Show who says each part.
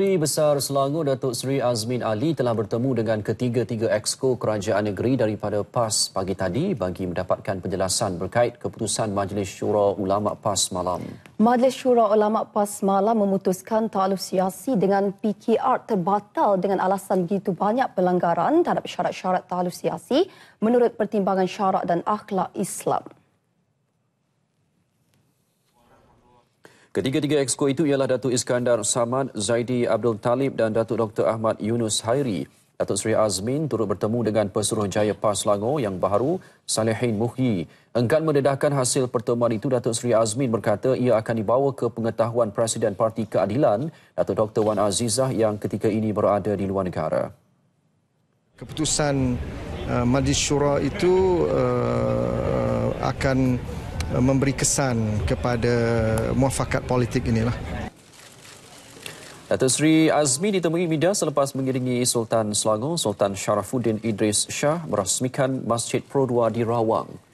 Speaker 1: Menteri Besar Selangor Datuk Seri Azmin Ali telah bertemu dengan ketiga-tiga exco kerajaan negeri daripada PAS pagi tadi bagi mendapatkan penjelasan berkait keputusan Majlis Syura Ulama PAS malam.
Speaker 2: Majlis Syura Ulama PAS malam memutuskan takluk siasi dengan PKR terbatal dengan alasan begitu banyak pelanggaran terhadap syarat-syarat takluk siasi menurut pertimbangan syarat dan akhlak Islam.
Speaker 1: Ketiga-tiga exco itu ialah Datuk Iskandar Samad, Zaidi Abdul Talib dan Datuk Dr. Ahmad Yunus Hairi. Datuk Seri Azmin turut bertemu dengan Pesuruh Jaya PAS Selangor yang baru, Salehin Muhyi. Enggan mendedahkan hasil pertemuan itu, Datuk Seri Azmin berkata ia akan dibawa ke pengetahuan Presiden Parti Keadilan, Datuk Dr. Wan Azizah yang ketika ini berada di luar negara.
Speaker 3: Keputusan uh, Majlis Syura itu uh, akan Eh, memberi kesan kepada muafakat politik inilah.
Speaker 1: Datuk Seri Azmi ditemui media selepas mengiringi Sultan Selangor, Sultan Sharafuddin Idris Shah merasmikan Masjid Produa di Rawang.